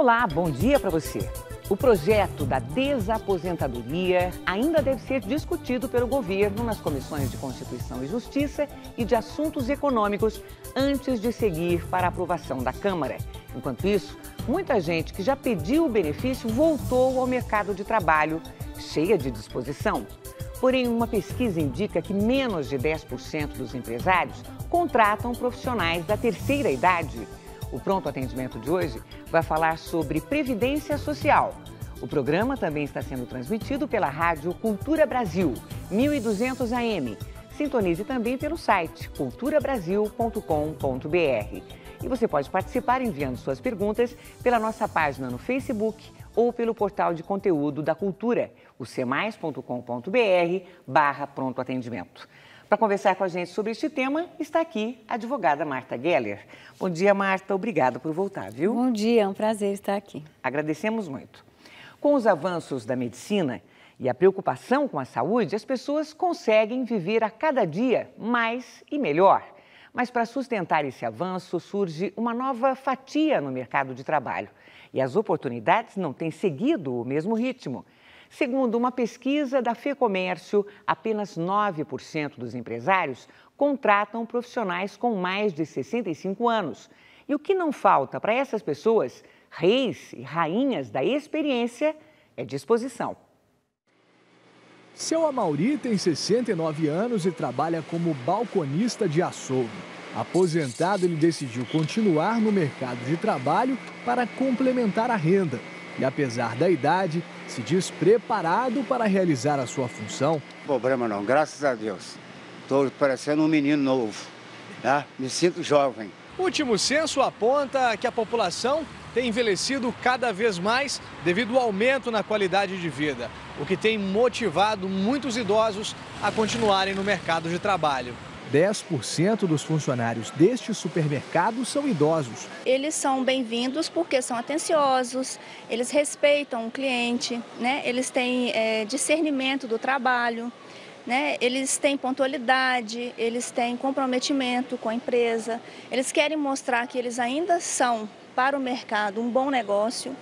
Olá, bom dia para você. O projeto da desaposentadoria ainda deve ser discutido pelo governo nas comissões de Constituição e Justiça e de Assuntos Econômicos antes de seguir para a aprovação da Câmara. Enquanto isso, muita gente que já pediu o benefício voltou ao mercado de trabalho, cheia de disposição. Porém, uma pesquisa indica que menos de 10% dos empresários contratam profissionais da terceira idade o Pronto Atendimento de hoje vai falar sobre Previdência Social. O programa também está sendo transmitido pela Rádio Cultura Brasil, 1200 AM. Sintonize também pelo site culturabrasil.com.br. E você pode participar enviando suas perguntas pela nossa página no Facebook ou pelo portal de conteúdo da Cultura, o cmais.com.br barra pronto atendimento. Para conversar com a gente sobre este tema, está aqui a advogada Marta Geller. Bom dia, Marta. Obrigada por voltar, viu? Bom dia, é um prazer estar aqui. Agradecemos muito. Com os avanços da medicina e a preocupação com a saúde, as pessoas conseguem viver a cada dia mais e melhor. Mas para sustentar esse avanço, surge uma nova fatia no mercado de trabalho. E as oportunidades não têm seguido o mesmo ritmo. Segundo uma pesquisa da FEComércio, apenas 9% dos empresários contratam profissionais com mais de 65 anos. E o que não falta para essas pessoas, reis e rainhas da experiência, é disposição. Seu Amauri tem 69 anos e trabalha como balconista de açougue. Aposentado, ele decidiu continuar no mercado de trabalho para complementar a renda. E apesar da idade, se diz preparado para realizar a sua função. Problema não, graças a Deus. Estou parecendo um menino novo, né? me sinto jovem. O último censo aponta que a população tem envelhecido cada vez mais devido ao aumento na qualidade de vida, o que tem motivado muitos idosos a continuarem no mercado de trabalho. 10% dos funcionários deste supermercado são idosos. Eles são bem-vindos porque são atenciosos, eles respeitam o cliente, né? eles têm é, discernimento do trabalho, né? eles têm pontualidade, eles têm comprometimento com a empresa, eles querem mostrar que eles ainda são, para o mercado, um bom negócio.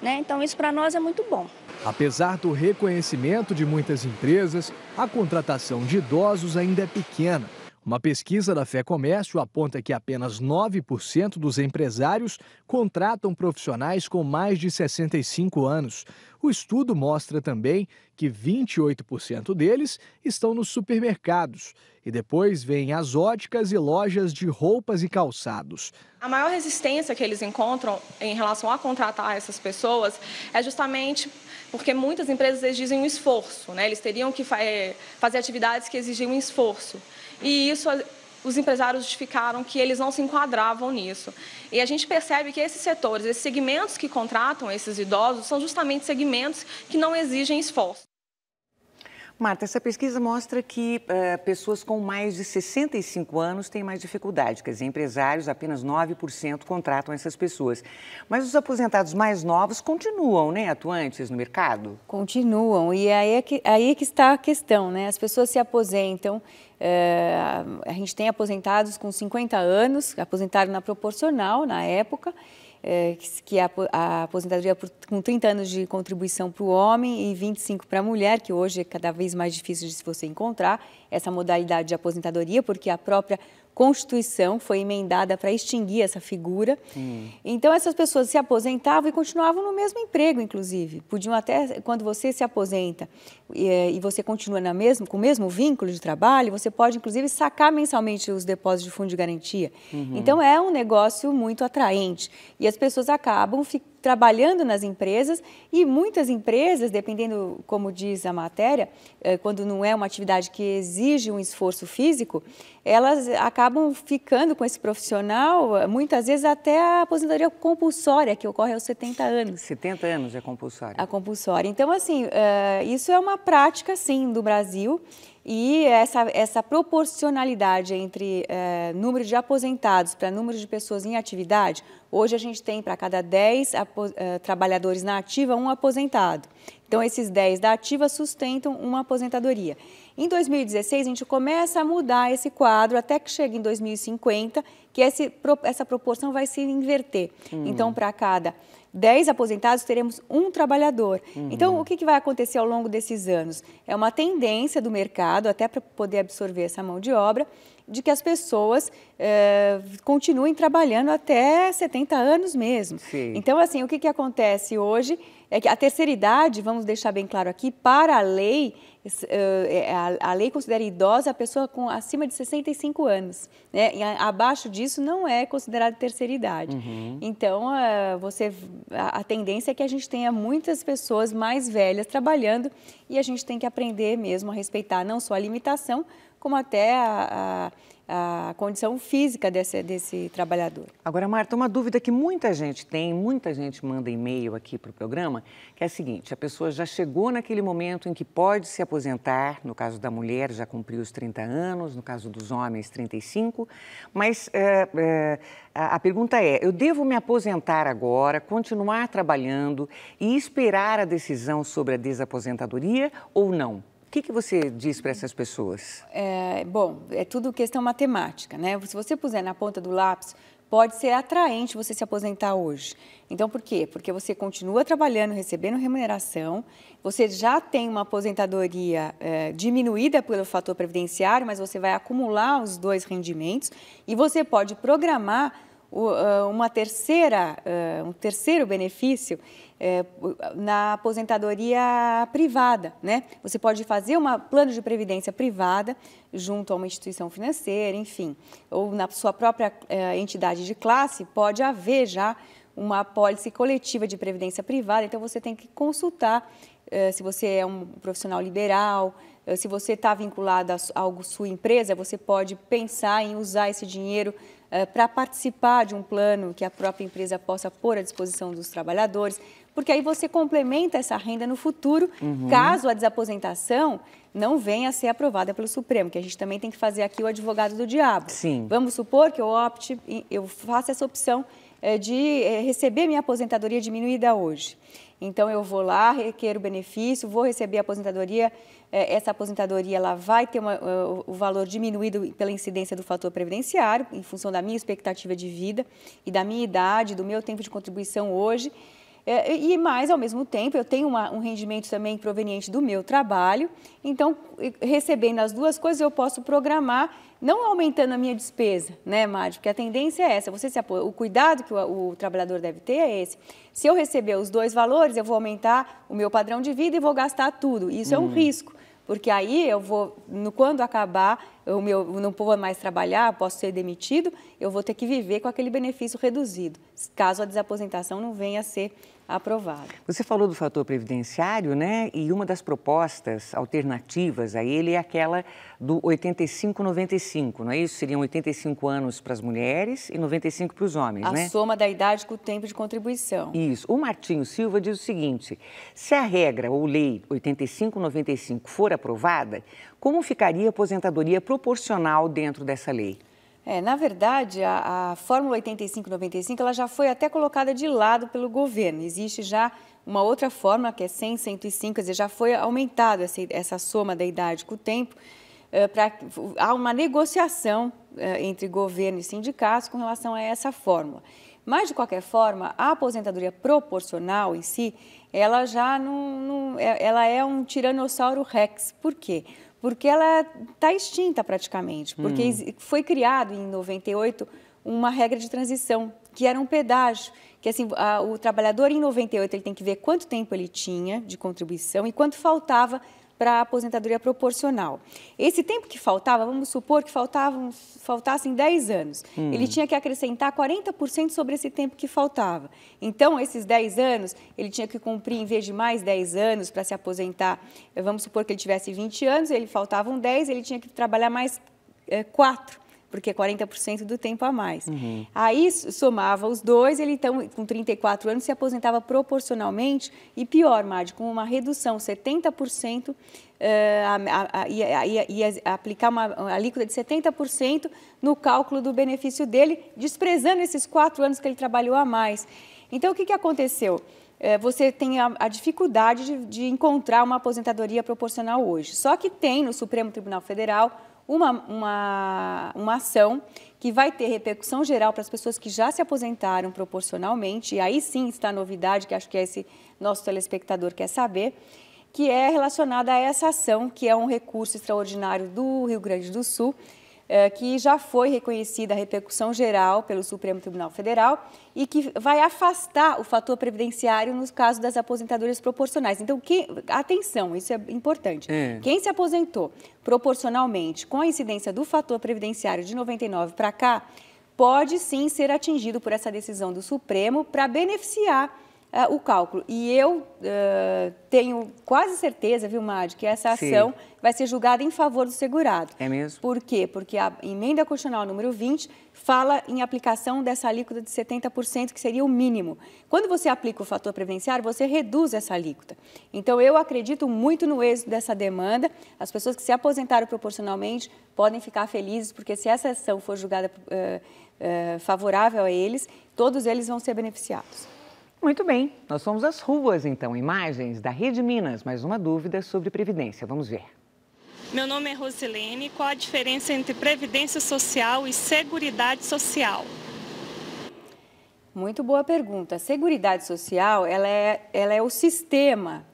Né? Então, isso para nós é muito bom. Apesar do reconhecimento de muitas empresas, a contratação de idosos ainda é pequena. Uma pesquisa da Fé Comércio aponta que apenas 9% dos empresários contratam profissionais com mais de 65 anos. O estudo mostra também que 28% deles estão nos supermercados e depois vêm as óticas e lojas de roupas e calçados. A maior resistência que eles encontram em relação a contratar essas pessoas é justamente porque muitas empresas exigem um esforço, né? eles teriam que eh, fazer atividades que exigem um esforço. E isso os empresários justificaram que eles não se enquadravam nisso. E a gente percebe que esses setores, esses segmentos que contratam esses idosos, são justamente segmentos que não exigem esforço. Marta, essa pesquisa mostra que uh, pessoas com mais de 65 anos têm mais dificuldade, quer dizer, empresários, apenas 9% contratam essas pessoas. Mas os aposentados mais novos continuam, né, atuantes no mercado? Continuam, e aí é que, aí é que está a questão, né? As pessoas se aposentam, uh, a gente tem aposentados com 50 anos, aposentaram na proporcional na época, é, que é a aposentadoria com 30 anos de contribuição para o homem e 25 para a mulher, que hoje é cada vez mais difícil de você encontrar essa modalidade de aposentadoria, porque a própria Constituição foi emendada para extinguir essa figura. Hum. Então, essas pessoas se aposentavam e continuavam no mesmo emprego, inclusive. Podiam até, quando você se aposenta e, eh, e você continua na mesmo, com o mesmo vínculo de trabalho, você pode, inclusive, sacar mensalmente os depósitos de fundo de garantia. Uhum. Então, é um negócio muito atraente. E as pessoas acabam ficando trabalhando nas empresas e muitas empresas, dependendo, como diz a matéria, eh, quando não é uma atividade que exige um esforço físico, elas acabam ficando com esse profissional, eh, muitas vezes até a aposentadoria compulsória, que ocorre aos 70 anos. 70 anos é compulsória. A compulsória. Então, assim, eh, isso é uma prática, sim, do Brasil. E essa, essa proporcionalidade entre é, número de aposentados para número de pessoas em atividade, hoje a gente tem para cada 10 é, trabalhadores na ativa, um aposentado. Então, esses 10 da ativa sustentam uma aposentadoria. Em 2016, a gente começa a mudar esse quadro até que chegue em 2050, que esse, essa proporção vai se inverter. Hum. Então, para cada 10 aposentados, teremos um trabalhador. Uhum. Então, o que, que vai acontecer ao longo desses anos? É uma tendência do mercado, até para poder absorver essa mão de obra, de que as pessoas eh, continuem trabalhando até 70 anos mesmo. Sim. Então, assim, o que, que acontece hoje é que a terceira idade, vamos deixar bem claro aqui, para a lei, eh, é, é, a lei considera idosa a pessoa com acima de 65 anos. Né? E abaixo disso não é considerada terceira idade. Uhum. Então, eh, você, a tendência é que a gente tenha muitas pessoas mais velhas trabalhando e a gente tem que aprender mesmo a respeitar não só a limitação, como até a, a, a condição física desse, desse trabalhador. Agora, Marta, uma dúvida que muita gente tem, muita gente manda e-mail aqui para o programa, que é a seguinte: a pessoa já chegou naquele momento em que pode se aposentar, no caso da mulher já cumpriu os 30 anos, no caso dos homens, 35, mas é, é, a, a pergunta é: eu devo me aposentar agora, continuar trabalhando e esperar a decisão sobre a desaposentadoria ou não? que, que você diz para essas pessoas? É, bom, é tudo questão matemática, né? Se você puser na ponta do lápis, pode ser atraente você se aposentar hoje. Então, por quê? Porque você continua trabalhando, recebendo remuneração, você já tem uma aposentadoria é, diminuída pelo fator previdenciário, mas você vai acumular os dois rendimentos e você pode programar ah, uma terceira, ah, um terceiro benefício é, na aposentadoria privada, né? Você pode fazer um plano de previdência privada junto a uma instituição financeira, enfim, ou na sua própria é, entidade de classe pode haver já uma apólice coletiva de previdência privada, então você tem que consultar é, se você é um profissional liberal, se você está vinculado a, a sua empresa, você pode pensar em usar esse dinheiro eh, para participar de um plano que a própria empresa possa pôr à disposição dos trabalhadores, porque aí você complementa essa renda no futuro, uhum. caso a desaposentação não venha a ser aprovada pelo Supremo, que a gente também tem que fazer aqui o advogado do diabo. Sim. Vamos supor que eu opte, eu faça essa opção eh, de eh, receber minha aposentadoria diminuída hoje. Então eu vou lá, requer o benefício, vou receber a aposentadoria é, essa aposentadoria ela vai ter uma, é, o valor diminuído pela incidência do fator previdenciário, em função da minha expectativa de vida e da minha idade, do meu tempo de contribuição hoje. É, e mais, ao mesmo tempo, eu tenho uma, um rendimento também proveniente do meu trabalho. Então, recebendo as duas coisas, eu posso programar, não aumentando a minha despesa, né, Mário? Porque a tendência é essa. Você se apoia, o cuidado que o, o, trabalhador deve ter é esse. Se eu receber os dois valores, eu vou aumentar o meu padrão de vida e vou gastar tudo. Isso é um hum. risco porque aí eu vou, no, quando acabar, eu, meu, não vou mais trabalhar, posso ser demitido, eu vou ter que viver com aquele benefício reduzido, caso a desaposentação não venha a ser aprovado. Você falou do fator previdenciário, né? E uma das propostas alternativas a ele é aquela do 85-95, não é isso? Seriam 85 anos para as mulheres e 95 para os homens, a né? A soma da idade com o tempo de contribuição. Isso. O Martinho Silva diz o seguinte: se a regra ou lei 85-95 for aprovada, como ficaria a aposentadoria proporcional dentro dessa lei? É, na verdade, a, a Fórmula 8595 ela já foi até colocada de lado pelo governo. Existe já uma outra fórmula, que é 100, 105, quer dizer, já foi aumentada essa, essa soma da idade com o tempo. É, pra, há uma negociação é, entre governo e sindicatos com relação a essa fórmula. Mas, de qualquer forma, a aposentadoria proporcional em si, ela já não, não é, ela é um tiranossauro rex. Por quê? porque ela está extinta praticamente, porque hum. foi criado em 98 uma regra de transição, que era um pedágio, que assim, a, o trabalhador em 98 ele tem que ver quanto tempo ele tinha de contribuição e quanto faltava para a aposentadoria proporcional. Esse tempo que faltava, vamos supor que faltavam, faltassem 10 anos, hum. ele tinha que acrescentar 40% sobre esse tempo que faltava. Então, esses 10 anos, ele tinha que cumprir, em vez de mais 10 anos para se aposentar, vamos supor que ele tivesse 20 anos, ele faltavam 10, ele tinha que trabalhar mais é, eh, 4 porque é 40% do tempo a mais. Uhum. Aí somava os dois, ele então, com 34 anos, se aposentava proporcionalmente e pior, Madi, com uma redução 70%. Eh, ia aplicar uma, uma alíquota de 70% no cálculo do benefício dele, desprezando esses quatro anos que ele trabalhou a mais. Então, o que, que aconteceu? Eh, você tem a, a dificuldade de, de, encontrar uma aposentadoria proporcional hoje. Só que tem no Supremo Tribunal Federal uma, uma, uma ação que vai ter repercussão geral para as pessoas que já se aposentaram proporcionalmente, e aí sim está a novidade, que acho que é esse nosso telespectador quer saber, que é relacionada a essa ação, que é um recurso extraordinário do Rio Grande do Sul, é, que já foi reconhecida a repercussão geral pelo Supremo Tribunal Federal e que vai afastar o fator previdenciário nos casos das aposentadorias proporcionais. Então, que, atenção, isso é importante. É. Quem se aposentou proporcionalmente com a incidência do fator previdenciário de 99 para cá, pode sim ser atingido por essa decisão do Supremo para beneficiar uh, o cálculo. E eu uh, tenho quase certeza, viu, Madi, que essa ação Sim. vai ser julgada em favor do segurado. É mesmo? Por quê? Porque a emenda constitucional número 20 fala em aplicação dessa alíquota de 70%, que seria o mínimo. Quando você aplica o fator previdenciário, você reduz essa alíquota. Então, eu acredito muito no êxito dessa demanda. As pessoas que se aposentaram proporcionalmente podem ficar felizes, porque se essa ação for julgada uh, favorável a eles, todos eles vão ser beneficiados. Muito bem, nós somos às ruas então, imagens da Rede Minas, mais uma dúvida sobre previdência, vamos ver. Meu nome é Rosilene, qual a diferença entre previdência social e seguridade social? Muito boa pergunta. A Seguridade Social, ela é, ela é o sistema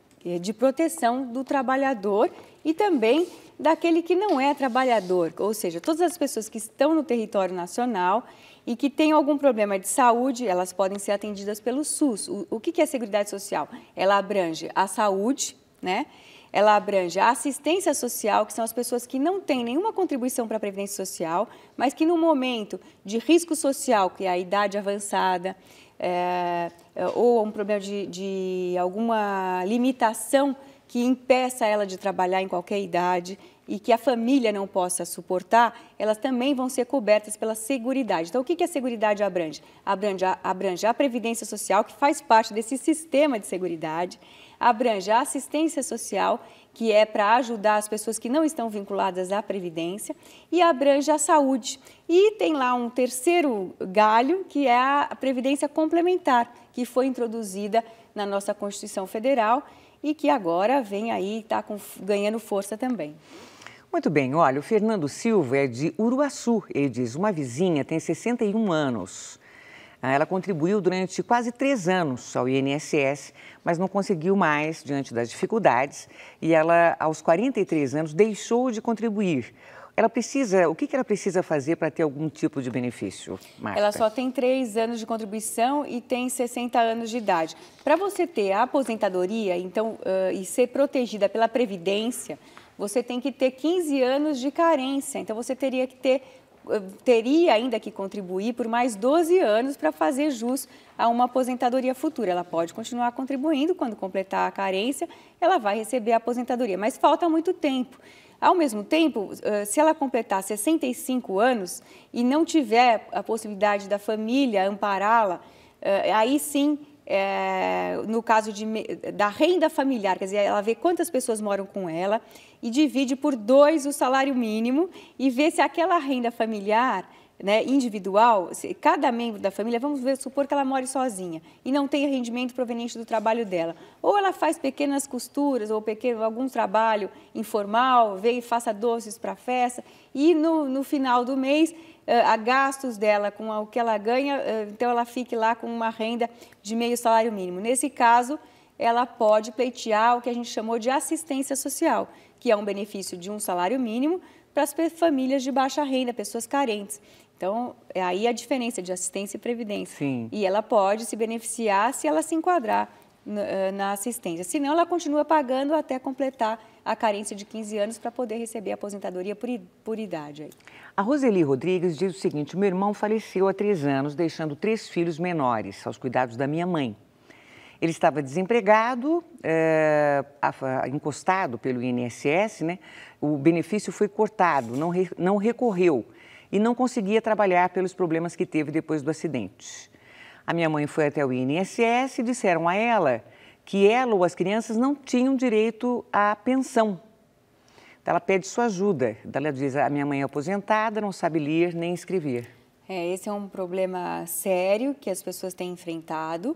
de proteção do trabalhador e também daquele que não é trabalhador, ou seja, todas as pessoas que estão no território nacional e que tenham algum problema de saúde, elas podem ser atendidas pelo SUS. O, o que, que é a Seguridade Social? Ela abrange a saúde, né? Ela abrange a assistência social, que são as pessoas que não têm nenhuma contribuição para a Previdência Social, mas que no momento de risco social, que é a idade avançada, é, ou um problema de, de alguma limitação que impeça ela de trabalhar em qualquer idade, e que a família não possa suportar, elas também vão ser cobertas pela Seguridade. Então, o que, que a Seguridade abrange? Abrange a, abrange a Previdência Social, que faz parte desse sistema de Seguridade, abrange a Assistência Social, que é para ajudar as pessoas que não estão vinculadas à Previdência, e abrange a saúde. E tem lá um terceiro galho, que é a Previdência Complementar, que foi introduzida na nossa Constituição Federal e que agora vem aí, está ganhando força também. Muito bem, olha, o Fernando Silva é de Uruaçu. Ele diz: uma vizinha tem 61 anos. Ah, ela contribuiu durante quase três anos ao INSS, mas não conseguiu mais diante das dificuldades e ela, aos 43 anos, deixou de contribuir. Ela precisa, o que ela precisa fazer para ter algum tipo de benefício, Marta? Ela só tem três anos de contribuição e tem 60 anos de idade. Para você ter a aposentadoria então, e ser protegida pela Previdência, você tem que ter 15 anos de carência. Então, você teria que ter eh, teria ainda que contribuir por mais 12 anos para fazer jus a uma aposentadoria futura. Ela pode continuar contribuindo quando completar a carência, ela vai receber a aposentadoria, mas falta muito tempo. Ao mesmo tempo, eh, se ela completar 65 anos e não tiver a possibilidade da família ampará-la, eh, aí sim é, no caso de, da renda familiar, quer dizer, ela vê quantas pessoas moram com ela e divide por dois o salário mínimo e vê se aquela renda familiar né, individual, cada membro da família, vamos ver, supor que ela more sozinha e não tenha rendimento proveniente do trabalho dela. Ou ela faz pequenas costuras ou pequeno, algum trabalho informal, vem e faça doces para festa e no, no final do mês eh, a gastos dela com o que ela ganha, eh, então ela fique lá com uma renda de meio salário mínimo. Nesse caso, ela pode pleitear o que a gente chamou de assistência social, que é um benefício de um salário mínimo para as famílias de baixa renda, pessoas carentes. Então, é aí a diferença de assistência e previdência. Sim. E ela pode se beneficiar se ela se enquadrar eh, na assistência. Senão, ela continua pagando até completar a carência de 15 anos para poder receber a aposentadoria por, por idade. Aí. A Roseli Rodrigues diz o seguinte: meu irmão faleceu há três anos, deixando três filhos menores aos cuidados da minha mãe. Ele estava desempregado, é, encostado pelo INSS, né? O benefício foi cortado, não, re, não recorreu e não conseguia trabalhar pelos problemas que teve depois do acidente. A minha mãe foi até o INSS e disseram a ela que ela ou as crianças não tinham direito à pensão. Então, ela pede sua ajuda. Então, ela diz: a minha mãe é aposentada, não sabe ler nem escrever. É, esse é um problema sério que as pessoas têm enfrentado.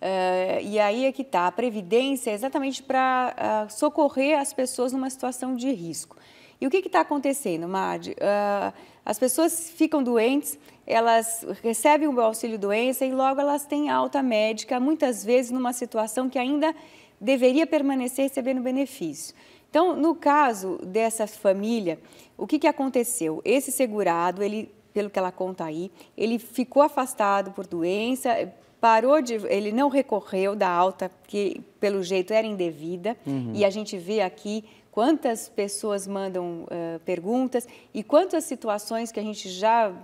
Uh, e aí é que está, a previdência é exatamente para uh, ah, socorrer as pessoas numa situação de risco. E o que está acontecendo, Mad? Uh, ah, as pessoas ficam doentes, elas recebem o auxílio doença e logo elas têm alta médica, muitas vezes numa situação que ainda deveria permanecer recebendo benefício. Então, no caso dessa família, o que, que aconteceu? Esse segurado, ele, pelo que ela conta aí, ele ficou afastado por doença, parou de, ele não recorreu da alta que pelo jeito era indevida uhum. e a gente vê aqui quantas pessoas mandam uh, perguntas e quantas situações que a gente já uh,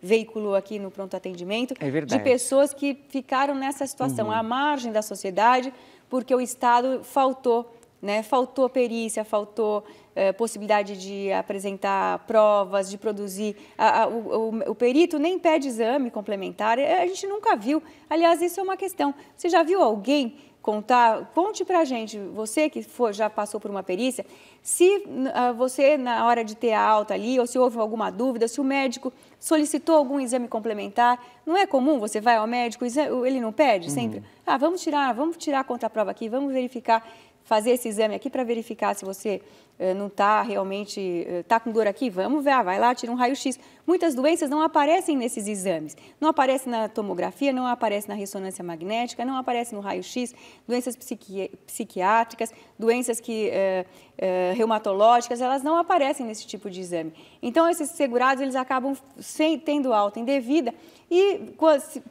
veiculou aqui no pronto atendimento é de pessoas que ficaram nessa situação uhum. à margem da sociedade porque o Estado faltou, né? Faltou perícia, faltou uh, possibilidade de apresentar provas, de produzir. A, a, o, o, o perito nem pede exame complementar. A gente nunca viu. Aliás, isso é uma questão. Você já viu alguém contar, conte para a gente, você que for, já passou por uma perícia, se uh, você, na hora de ter a alta ali, ou se houve alguma dúvida, se o médico solicitou algum exame complementar, não é comum, você vai ao médico, ele não pede sempre? Uhum. Ah, vamos tirar, vamos tirar a contraprova aqui, vamos verificar fazer esse exame aqui para verificar se você uh, não está realmente, está eh, com dor aqui, vamos ver, ah, vai lá, tira um raio-x. Muitas doenças não aparecem nesses exames, não aparece na tomografia, não aparece na ressonância magnética, não aparece no raio-x, doenças psiqui psiquiátricas, doenças que, uh, reumatológicas, elas não aparecem nesse tipo de exame. Então, esses segurados, eles acabam sem, tendo alta indevida e,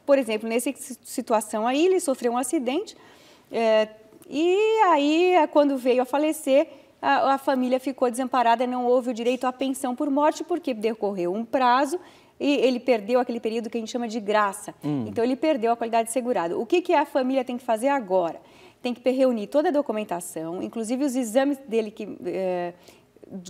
por exemplo, nessa situação aí, ele sofreu um acidente, e aí, eh, quando veio a falecer, a, a família ficou desamparada, não houve o direito à pensão por morte, porque decorreu um prazo e ele perdeu aquele período que a gente chama de graça. Hum. Então, ele perdeu a qualidade segurada. O que, que a família tem que fazer agora? Tem que reunir toda a documentação, inclusive os exames dele que. É,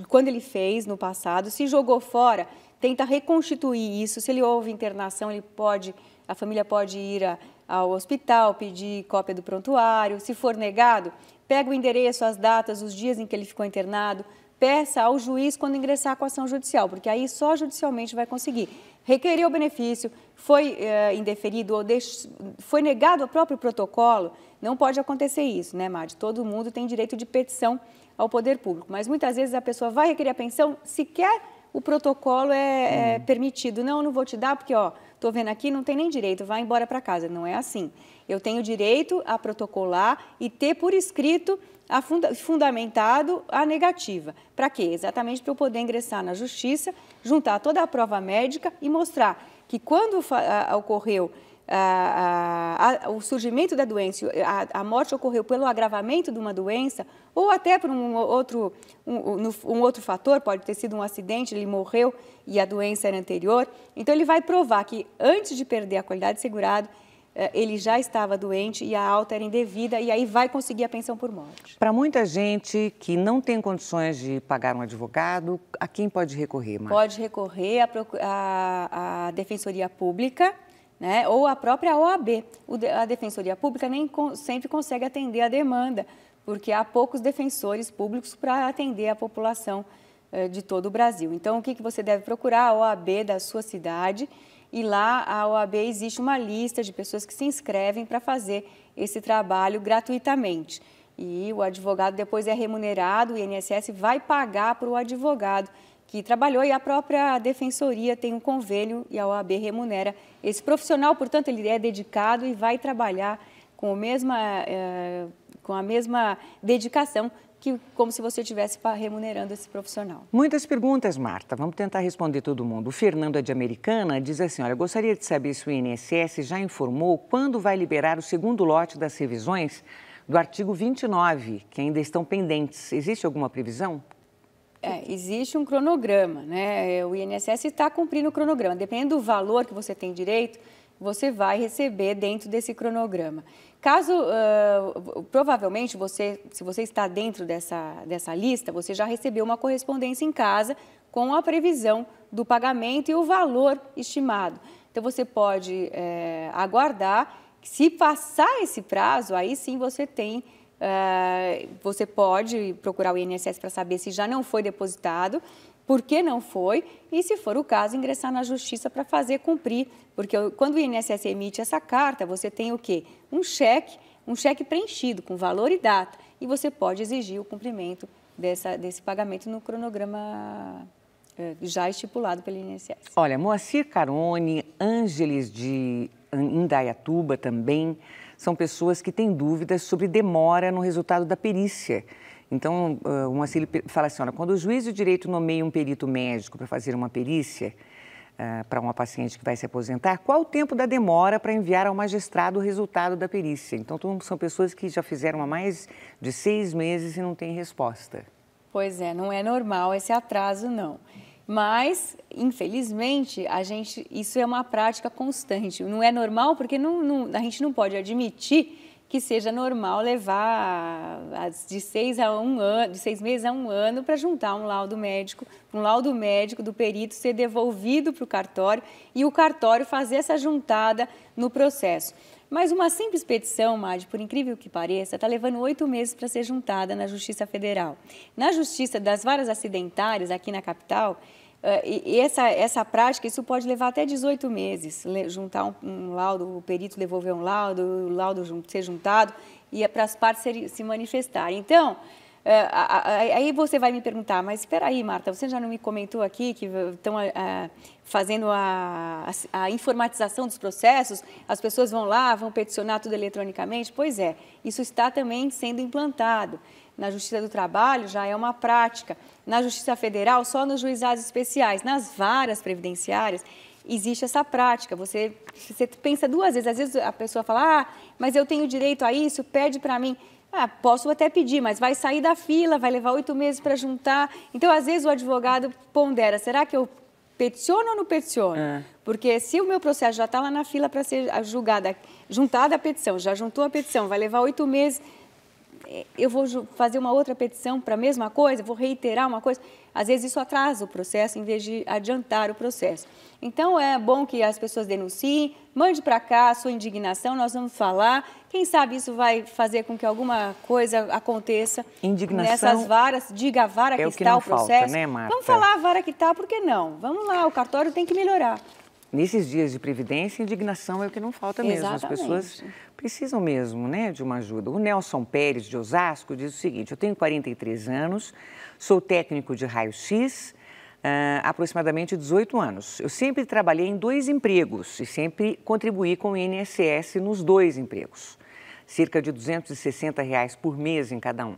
quando ele fez no passado, se jogou fora, tenta reconstituir isso. Se ele houve internação, ele pode, a família pode ir a, ao hospital, pedir cópia do prontuário. Se for negado, pega o endereço, as datas, os dias em que ele ficou internado, peça ao juiz quando ingressar com a ação judicial, porque aí só judicialmente vai conseguir. Requerer o benefício, foi eh, indeferido ou deix... foi negado o próprio protocolo, não pode acontecer isso, né, Madi? Todo mundo tem direito de petição ao poder público, mas muitas vezes a pessoa vai requerer a pensão, sequer o protocolo é, é permitido. Não, não vou te dar porque, ó, tô vendo aqui, não tem nem direito, vai embora para casa. Não é assim. Eu tenho direito a protocolar e ter por escrito a funda fundamentado a negativa. Para quê? Exatamente para eu poder ingressar na justiça, juntar toda a prova médica e mostrar que quando ocorreu a, a, o surgimento da doença, a, a, morte ocorreu pelo agravamento de uma doença ou até por um outro, um, um, outro fator, pode ter sido um acidente, ele morreu e a doença era anterior. Então, ele vai provar que antes de perder a qualidade de segurado, eh, ele já estava doente e a alta era indevida e aí vai conseguir a pensão por morte. Para muita gente que não tem condições de pagar um advogado, a quem pode recorrer? Marcia? Pode recorrer à Defensoria Pública, né? ou a própria OAB. A Defensoria Pública nem sempre consegue atender a demanda, porque há poucos defensores públicos para atender a população eh, de todo o Brasil. Então, o que, que você deve procurar? A OAB da sua cidade. E lá a OAB existe uma lista de pessoas que se inscrevem para fazer esse trabalho gratuitamente. E o advogado depois é remunerado, o INSS vai pagar para o advogado que trabalhou e a própria defensoria tem um convênio e a OAB remunera esse profissional, portanto, ele é dedicado e vai trabalhar com, mesma, é, com a mesma dedicação que como se você estivesse remunerando esse profissional. Muitas perguntas, Marta. Vamos tentar responder todo mundo. O Fernando é de Americana, diz assim, olha, gostaria de saber se o INSS já informou quando vai liberar o segundo lote das revisões do artigo 29, que ainda estão pendentes. Existe alguma previsão? É, existe um cronograma, né? É, o INSS está cumprindo o cronograma. Dependendo do valor que você tem direito, você vai receber dentro desse cronograma. Caso, uh, provavelmente, você, se você está dentro dessa, dessa lista, você já recebeu uma correspondência em casa com a previsão do pagamento e o valor estimado. Então, você pode aguardar. Se passar esse prazo, aí sim você tem ah, você pode procurar o INSS para saber se já não foi depositado, por que não foi e, se for o caso, ingressar na justiça para fazer cumprir. Porque quando o INSS emite essa carta, você tem o quê? Um cheque, um cheque preenchido com valor e data e você pode exigir o cumprimento dessa, desse pagamento no cronograma eh, já estipulado pelo INSS. Olha, Moacir Carone, Ângeles de Indaiatuba também, são pessoas que têm dúvidas sobre demora no resultado da perícia. Então, uma o fala assim, olha, quando o juiz de direito nomeia um perito médico para fazer uma perícia uh, para uma paciente que vai se aposentar, qual o tempo da demora para enviar ao magistrado o resultado da perícia? Então, são pessoas que já fizeram há mais de seis meses e não têm resposta. Pois é, não é normal esse atraso, não. Mas, infelizmente, a gente, isso é uma prática constante. Não é normal porque não, não, a gente não pode admitir que seja normal levar de seis a um ano, de seis meses a um ano para juntar um laudo médico, um laudo médico do perito ser devolvido para o cartório e o cartório fazer essa juntada no processo. Mas uma simples petição, Madi, por incrível que pareça, está levando oito meses para ser juntada na Justiça Federal. Na Justiça das Varas Acidentárias, aqui na capital, é, e essa, essa prática, isso pode levar até 18 meses, juntar um, um laudo, o perito devolver um laudo, o laudo ser juntado e é para as partes se, se manifestarem. Então, é, aí você vai me perguntar, mas espera aí, Marta, você já não me comentou aqui que estão fazendo a, a, a, informatização dos processos, as pessoas vão lá, vão peticionar tudo eletronicamente? Pois é, isso está também sendo implantado na Justiça do Trabalho já é uma prática. Na Justiça Federal, só nos juizados especiais, nas varas previdenciárias, existe essa prática. Você, você pensa duas vezes. Às vezes a pessoa fala, ah, mas eu tenho direito a isso, pede para mim. Ah, posso até pedir, mas vai sair da fila, vai levar oito meses para juntar. Então, às vezes, o advogado pondera: será que eu peticiono ou não peticiono? É. Porque se o meu processo já está lá na fila para ser julgada, juntada a petição, já juntou a petição, vai levar oito meses eu vou fazer uma outra petição para a mesma coisa, vou reiterar uma coisa. Às vezes isso atrasa o processo em vez de adiantar o processo. Então é bom que as pessoas denunciem, mande para cá a sua indignação, nós vamos falar. Quem sabe isso vai fazer com que alguma coisa aconteça indignação nessas varas. Diga a vara é que, que está o processo. Falta, né, vamos falar a vara que está, por que não? Vamos lá, o cartório tem que melhorar nesses dias de previdência, indignação é o que não falta mesmo. Exatamente. As pessoas precisam mesmo né, de uma ajuda. O Nelson Pérez de Osasco diz o seguinte: eu tenho 43 anos, sou técnico de raio-x. Uh, aproximadamente 18 anos. Eu sempre trabalhei em dois empregos e sempre contribuí com o INSS nos dois empregos, cerca de 260 reais por mês em cada um.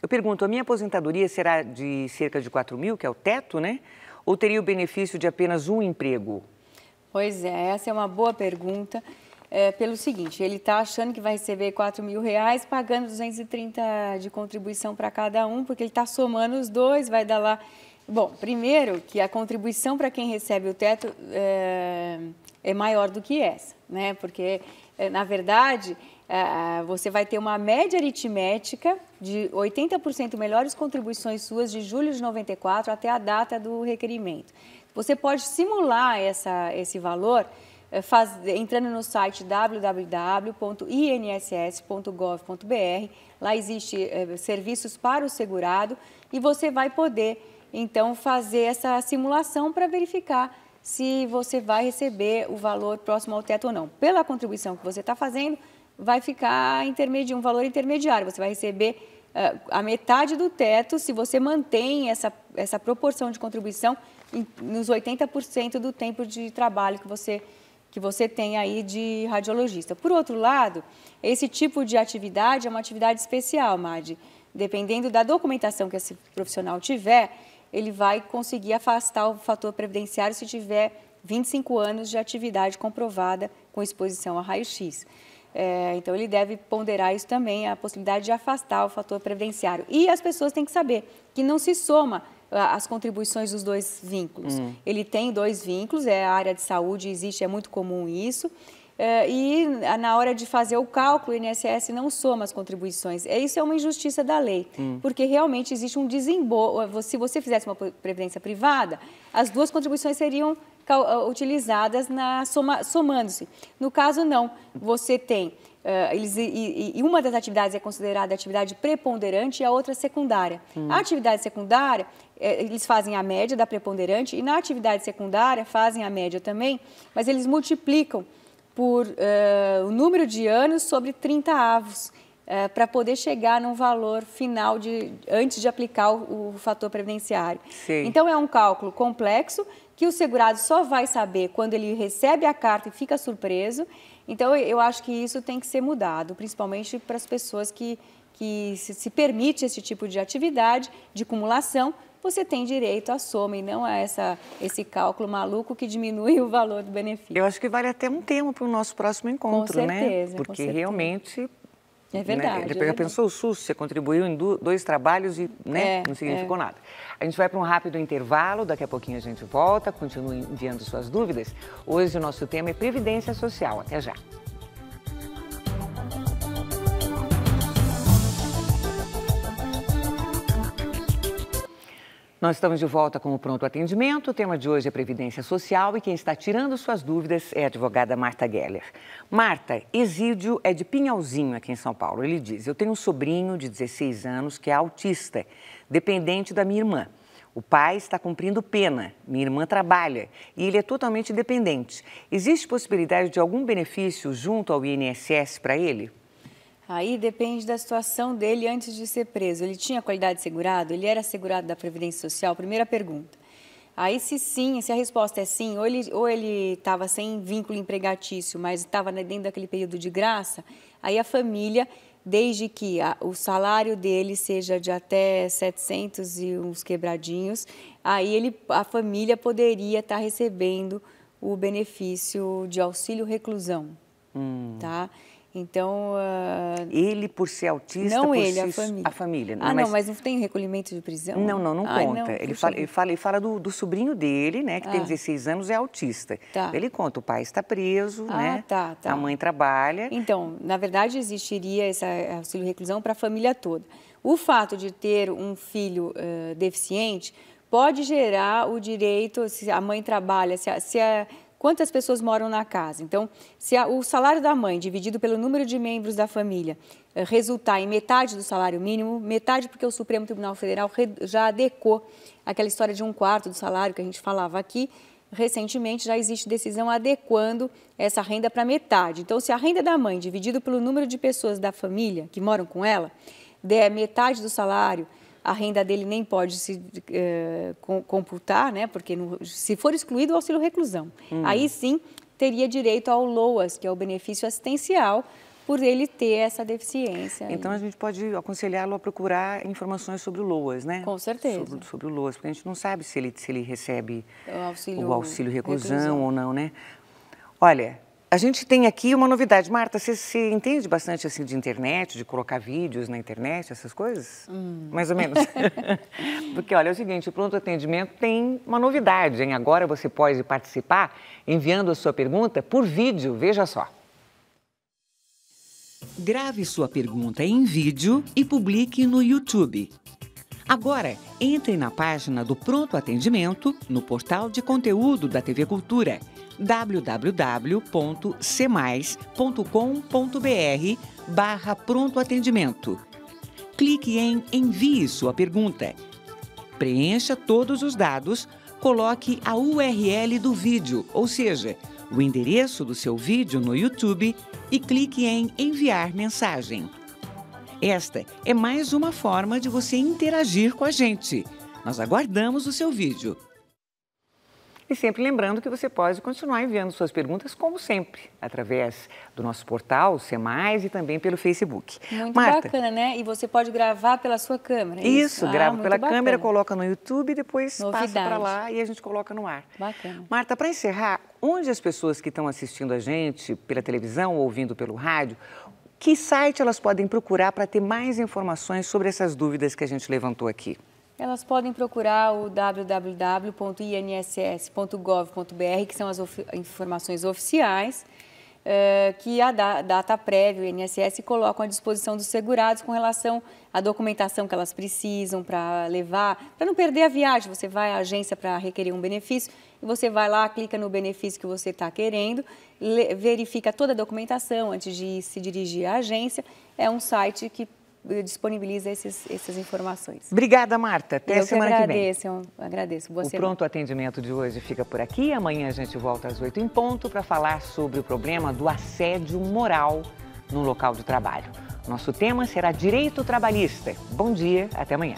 Eu pergunto, a minha aposentadoria será de cerca de 4 mil, que é o teto, né? Ou teria o benefício de apenas um emprego? Pois é, essa é uma boa pergunta. É, pelo seguinte, ele está achando que vai receber 4 mil reais, pagando 230 de contribuição para cada um, porque ele está somando os dois, vai dar lá. Bom, primeiro que a contribuição para quem recebe o teto é, é, maior do que essa, né? Porque, é, na verdade, é, você vai ter uma média aritmética de 80% melhores contribuições suas de julho de 94 até a data do requerimento. Você pode simular essa, esse valor eh, Faz, entrando no site www.inss.gov.br. Lá existe é, serviços para o segurado e você vai poder então fazer essa simulação para verificar se você vai receber o valor próximo ao teto ou não. Pela contribuição que você está fazendo, vai ficar um valor intermediário. Você vai receber eh, a metade do teto se você mantém essa essa proporção de contribuição em, nos 80% do tempo de trabalho que você que você tem aí de radiologista. Por outro lado, esse tipo de atividade é uma atividade especial, Madi. Dependendo da documentação que esse profissional tiver, ele vai conseguir afastar o fator previdenciário se tiver 25 anos de atividade comprovada com exposição a raio-x. É, então, ele deve ponderar isso também, a possibilidade de afastar o fator previdenciário. E as pessoas têm que saber que não se soma as contribuições dos dois vínculos. Hum. Ele tem dois vínculos, é a área de saúde, existe, é muito comum isso. É, e na hora de fazer o cálculo, o INSS não soma as contribuições. É, isso é uma injustiça da lei, hum. porque realmente existe um desembolso. Se você fizesse uma previdência privada, as duas contribuições seriam utilizadas na soma, somando-se. No caso, não. Você tem Uh, eles, e, e, uma das atividades é considerada atividade preponderante e a outra secundária. Hum. A atividade secundária é, eles fazem a média da preponderante e na atividade secundária fazem a média também, mas eles multiplicam por uh, o número de anos sobre 30 avos. Uh, eh, para poder chegar num valor final de, antes de aplicar o, o fator previdenciário. Sim. Então, é um cálculo complexo que o segurado só vai saber quando ele recebe a carta e fica surpreso. Então, eu acho que isso tem que ser mudado, principalmente para as pessoas que, que se, se permite esse tipo de atividade, de acumulação, você tem direito à soma e não a essa, esse cálculo maluco que diminui o valor do benefício. Eu acho que vale até um tema para o nosso próximo encontro, né? certeza, né? Porque com certeza. realmente é né, verdade. Né? Depois é verdade. já pensou o SUS, você contribuiu em dois trabalhos e né? é, não significou é. nada. A gente vai para um rápido intervalo, daqui a pouquinho a gente volta, continue enviando suas dúvidas. Hoje o nosso tema é Previdência Social. Até já. Nós estamos de volta com o Pronto Atendimento. O tema de hoje é Previdência Social e quem está tirando suas dúvidas é a advogada Marta Geller. Marta, Exídio é de Pinhalzinho, aqui em São Paulo. Ele diz: Eu tenho um sobrinho de 16 anos que é autista, dependente da minha irmã. O pai está cumprindo pena, minha irmã trabalha e ele é totalmente dependente. Existe possibilidade de algum benefício junto ao INSS para ele? Aí depende da situação dele antes de ser preso. Ele tinha qualidade de segurado? Ele era segurado da Previdência Social? Primeira pergunta. Aí, se sim, se a resposta é sim, ou ele estava sem vínculo empregatício, mas estava dentro daquele período de graça, aí a família, desde que a, o salário dele seja de até 700 e uns quebradinhos, aí ele, a família poderia estar tá recebendo o benefício de auxílio reclusão, hum. tá? Então. Uh... Ele, por ser autista, não por ele, a, família. a família. Né? Ah, não, mas... mas não tem recolhimento de prisão? Não, não, não ah, conta. Não, ele, fala, ele, fala, ele fala do, do sobrinho dele, né, que ah. tem 16 anos, é autista. Tá. Ele conta: o pai está preso, ah, né? Tá, tá. A mãe trabalha. Então, na verdade, existiria esse eh, auxílio-reclusão para a família toda. O fato de ter um filho uh, deficiente pode gerar o direito, se a mãe trabalha, se a, se a quantas pessoas moram na casa. Então, se o salário da mãe dividido pelo número de membros da família eh, resultar em metade do salário mínimo, metade porque o Supremo Tribunal Federal já adequou aquela história de um quarto do salário que a gente falava aqui, recentemente já existe decisão adequando essa renda para metade. Então, se a renda da mãe dividido pelo número de pessoas da família que moram com ela der metade do salário, a renda dele nem pode se é, computar, né? Porque no, se for excluído o auxílio reclusão, hum. aí sim teria direito ao LOAS, que é o benefício assistencial, por ele ter essa deficiência. Então aí. a gente pode aconselhá-lo a procurar informações sobre o LOAS, né? Com certeza. Sobre, sobre o LOAS, porque a gente não sabe se ele, se ele recebe o auxílio, o auxílio reclusão, reclusão, ou não, né? Olha, a gente tem aqui uma novidade. Marta, você, você, entende bastante assim de internet, de colocar vídeos na internet, essas coisas? Hum. Mais ou menos. Porque, olha, é o seguinte, o Pronto Atendimento tem uma novidade, hein? Agora você pode participar enviando a sua pergunta por vídeo, veja só. Grave sua pergunta em vídeo e publique no YouTube. Agora, entre na página do Pronto Atendimento, no portal de conteúdo da TV Cultura www.cmais.com.br barra Pronto Atendimento. Clique em Envie sua pergunta. Preencha todos os dados, coloque a URL do vídeo, ou seja, o endereço do seu vídeo no YouTube e clique em Enviar mensagem. Esta é mais uma forma de você interagir com a gente. Nós aguardamos o seu vídeo. E sempre lembrando que você pode continuar enviando suas perguntas, como sempre, através do nosso portal, Semais e também pelo Facebook. Muito Marta, bacana, né? E você pode gravar pela sua câmera. É isso, isso ah, grava pela bacana. câmera, coloca no YouTube e depois Novidade. passa para lá e a gente coloca no ar. Bacana. Marta, para encerrar, onde as pessoas que estão assistindo a gente pela televisão ou ouvindo pelo rádio, que site elas podem procurar para ter mais informações sobre essas dúvidas que a gente levantou aqui? Elas podem procurar o www.inss.gov.br, que são as of informações oficiais uh, que a da data prévia, o INSS, colocam à disposição dos segurados com relação à documentação que elas precisam para levar, para não perder a viagem. Você vai à agência para requerer um benefício e você vai lá, clica no benefício que você está querendo, verifica toda a documentação antes de se dirigir à agência. É um site que disponibiliza esses, essas informações. Obrigada, Marta. Até Eu semana que, agradeço, que vem. Eu agradeço. Boa o semana. Pronto Atendimento de hoje fica por aqui. Amanhã a gente volta às 8 em ponto para falar sobre o problema do assédio moral no local de trabalho. Nosso tema será direito trabalhista. Bom dia, até amanhã.